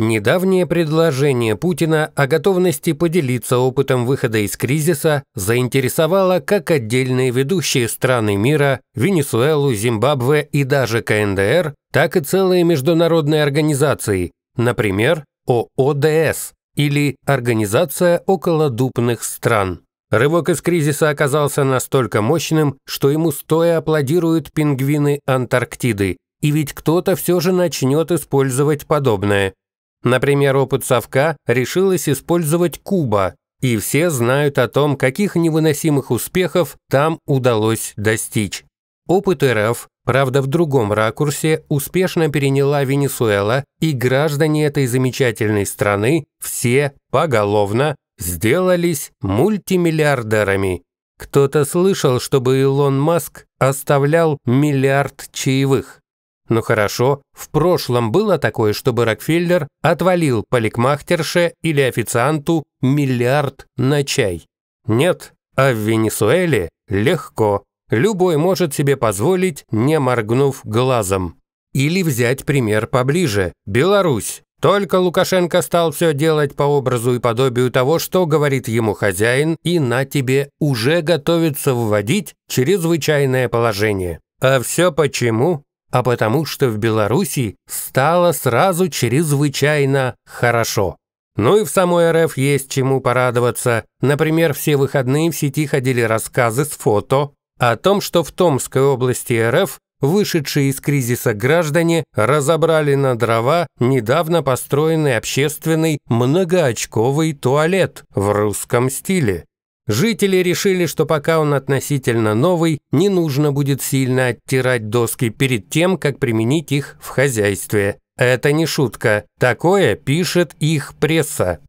Недавнее предложение Путина о готовности поделиться опытом выхода из кризиса заинтересовало как отдельные ведущие страны мира – Венесуэлу, Зимбабве и даже КНДР, так и целые международные организации, например, ООДС или Организация околодупных стран. Рывок из кризиса оказался настолько мощным, что ему стоя аплодируют пингвины Антарктиды. И ведь кто-то все же начнет использовать подобное. Например, опыт совка решилось использовать Куба, и все знают о том, каких невыносимых успехов там удалось достичь. Опыт РФ, правда в другом ракурсе, успешно переняла Венесуэла, и граждане этой замечательной страны все поголовно сделались мультимиллиардерами. Кто-то слышал, чтобы Илон Маск оставлял миллиард чаевых. Ну хорошо, в прошлом было такое, чтобы Рокфеллер отвалил поликмахтерше или официанту миллиард на чай. Нет, а в Венесуэле легко. Любой может себе позволить, не моргнув глазом. Или взять пример поближе. Беларусь. Только Лукашенко стал все делать по образу и подобию того, что говорит ему хозяин, и на тебе уже готовится вводить чрезвычайное положение. А все почему? а потому что в Беларуси стало сразу чрезвычайно хорошо. Ну и в самой РФ есть чему порадоваться. Например, все выходные в сети ходили рассказы с фото о том, что в Томской области РФ вышедшие из кризиса граждане разобрали на дрова недавно построенный общественный многоочковый туалет в русском стиле. Жители решили, что пока он относительно новый, не нужно будет сильно оттирать доски перед тем, как применить их в хозяйстве. Это не шутка. Такое пишет их пресса.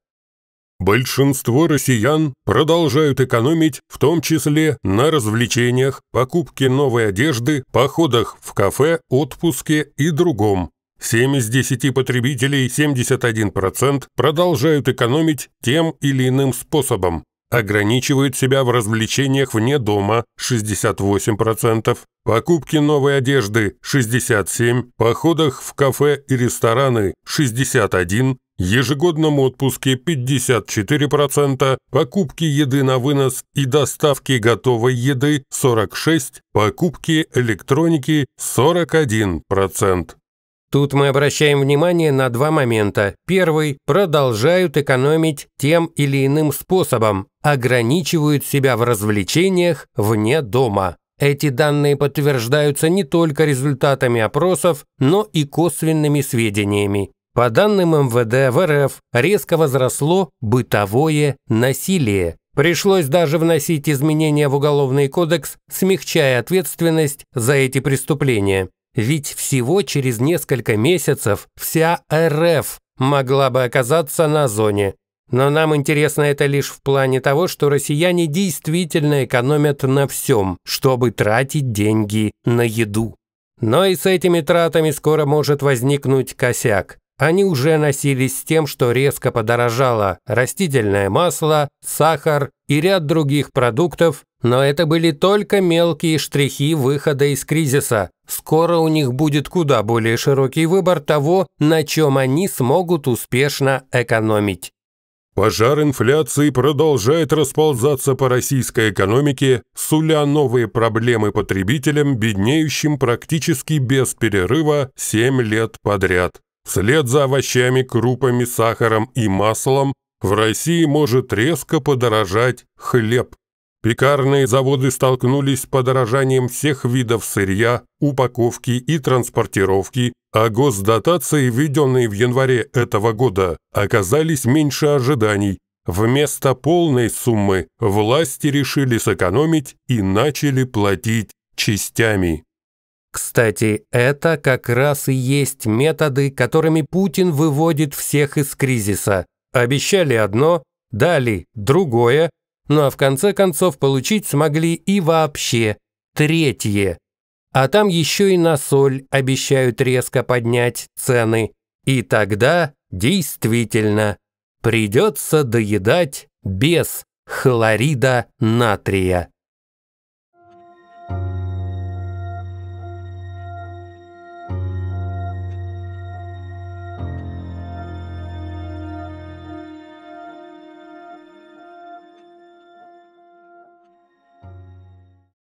Большинство россиян продолжают экономить, в том числе на развлечениях, покупке новой одежды, походах в кафе, отпуске и другом. 7 из 10 потребителей, 71%, продолжают экономить тем или иным способом ограничивают себя в развлечениях вне дома 68%, покупки новой одежды 67%, походах в кафе и рестораны 61%, ежегодном отпуске 54%, покупки еды на вынос и доставки готовой еды 46%, покупки электроники 41%. Тут мы обращаем внимание на два момента. Первый – продолжают экономить тем или иным способом, ограничивают себя в развлечениях вне дома. Эти данные подтверждаются не только результатами опросов, но и косвенными сведениями. По данным МВД в РФ резко возросло бытовое насилие. Пришлось даже вносить изменения в Уголовный кодекс, смягчая ответственность за эти преступления. Ведь всего через несколько месяцев вся РФ могла бы оказаться на зоне. Но нам интересно это лишь в плане того, что россияне действительно экономят на всем, чтобы тратить деньги на еду. Но и с этими тратами скоро может возникнуть косяк. Они уже носились с тем, что резко подорожало растительное масло, сахар и ряд других продуктов, но это были только мелкие штрихи выхода из кризиса. Скоро у них будет куда более широкий выбор того, на чем они смогут успешно экономить. Пожар инфляции продолжает расползаться по российской экономике, суля новые проблемы потребителям, беднеющим практически без перерыва 7 лет подряд. Вслед за овощами, крупами, сахаром и маслом в России может резко подорожать хлеб. Пекарные заводы столкнулись с подорожанием всех видов сырья, упаковки и транспортировки, а госдотации, введенные в январе этого года, оказались меньше ожиданий. Вместо полной суммы власти решили сэкономить и начали платить частями. Кстати, это как раз и есть методы, которыми Путин выводит всех из кризиса. Обещали одно, дали другое, ну а в конце концов получить смогли и вообще третье. А там еще и на соль обещают резко поднять цены. И тогда действительно придется доедать без хлорида натрия.